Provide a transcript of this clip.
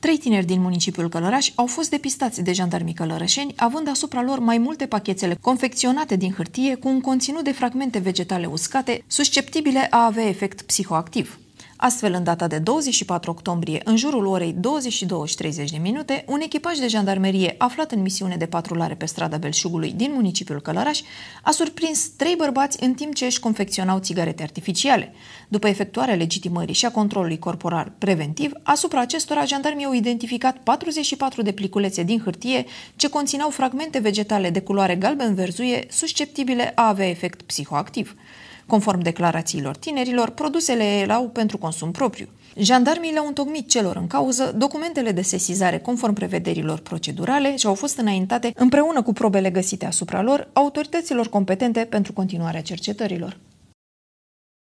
Trei tineri din municipiul Călăraș au fost depistați de jandarmii călărășeni, având asupra lor mai multe pachetele confecționate din hârtie cu un conținut de fragmente vegetale uscate, susceptibile a avea efect psihoactiv. Astfel, în data de 24 octombrie, în jurul orei 22.30 de minute, un echipaj de jandarmerie aflat în misiune de patrulare pe strada Belșugului din municipiul Călăraș a surprins trei bărbați în timp ce își confecționau țigarete artificiale. După efectuarea legitimării și a controlului corporal preventiv, asupra acestora jandarmii au identificat 44 de pliculețe din hârtie ce conțineau fragmente vegetale de culoare galben-verzuie susceptibile a avea efect psihoactiv. Conform declarațiilor tinerilor, produsele erau pentru consum propriu. Jandarmii le-au întocmit celor în cauză documentele de sesizare conform prevederilor procedurale și au fost înaintate împreună cu probele găsite asupra lor autorităților competente pentru continuarea cercetărilor.